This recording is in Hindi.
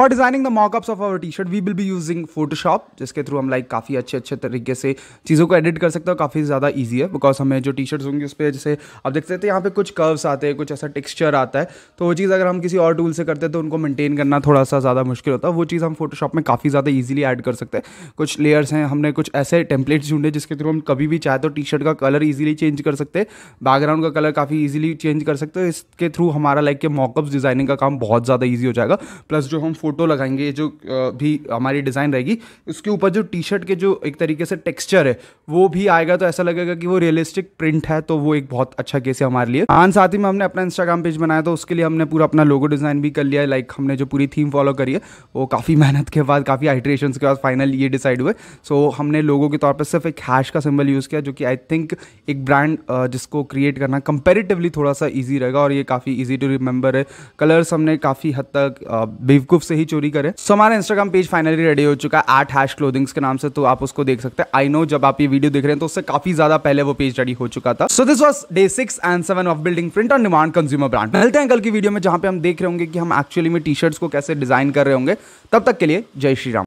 for designing the mockups of our T shirt we will be using Photoshop जिसके थ्रू हम लाइक like, काफ़ी अच्छे अच्छे तरीके से चीज़ों को एडिट कर सकते हैं काफ़ी ज़्यादा ईजी है बिकॉज हमें जो टी शर्ट्स होंगी उस पर जैसे आप देख सकते हैं यहाँ पे कुछ कर्व्स आते हैं कुछ ऐसा टेक्स्चर आता है तो वो चीज़ अगर हम किसी और टूल से करते हैं तो उनको मेनटेन करना थोड़ा सा ज़्यादा मुश्किल होता है वो चीज़ हम फोटोशॉप में काफ़ी ज़्यादा ईजिली एड कर सकते हैं कुछ लेयर्स हैं हमने कुछ ऐसे टेम्पलेट्स ढूंढे जिसके थ्रू हम कभी भी चाहे तो टी शर्ट का कलर ईजिली चेंज कर सकते हैं बैकग्राउंड का कलर काफ़ी ईजिली चेंज कर सकते हैं इसके थ्रू हमारा लाइक के मॉकअप डिजाइनिंग का काम बहुत ज़्यादा ईजी हो जाएगा प्लस जो हम फ़ोटो लगाएंगे जो भी हमारी डिज़ाइन रहेगी उसके ऊपर जो टी शर्ट के जो एक तरीके से टेक्स्चर है वो भी आएगा तो ऐसा लगेगा कि वो रियलिस्टिक प्रिंट है तो वो एक बहुत अच्छा केस है हमारे लिए आन हाँ, साथ ही में हमने अपना इंस्टाग्राम पेज बनाया तो उसके लिए हमने पूरा अपना लोगो डिज़ाइन भी कर लिया लाइक हमने जो पूरी थीम फॉलो करी है वो काफ़ी मेहनत के बाद काफ़ी हाइड्रेशन के बाद फाइनल ये डिसाइड हुए सो हमने लोगों के तौर पर सिर्फ एक हैश का सिंबल यूज़ किया जो कि आई थिंक एक ब्रांड जिसको क्रिएट करना कंपेरेटिवली थोड़ा सा ईजी रहेगा और ये काफ़ी ईजी टू रिमेंबर है कलर्स हमने काफ़ी हद तक बेवकूफ़ से ही चोरी करें सो हमारा इंस्टाग्राम पेज फाइनली रेडी हो चुका है एट हैश क्लोदिंग के नाम से तो आप उसको देख सकते हैं आई नो जब आप ये वीडियो देख रहे हैं तो उससे काफी ज्यादा पहले वो पेज रेडी हो चुका था so this was day six and seven of building print on demand consumer brand मिलते हैं कल की वीडियो में जहां पे हम देख रहे होंगे कि हम एक्चुअली में टी शर्ट्स को कैसे डिजाइन कर रहे होंगे तब तक के लिए जय श्री राम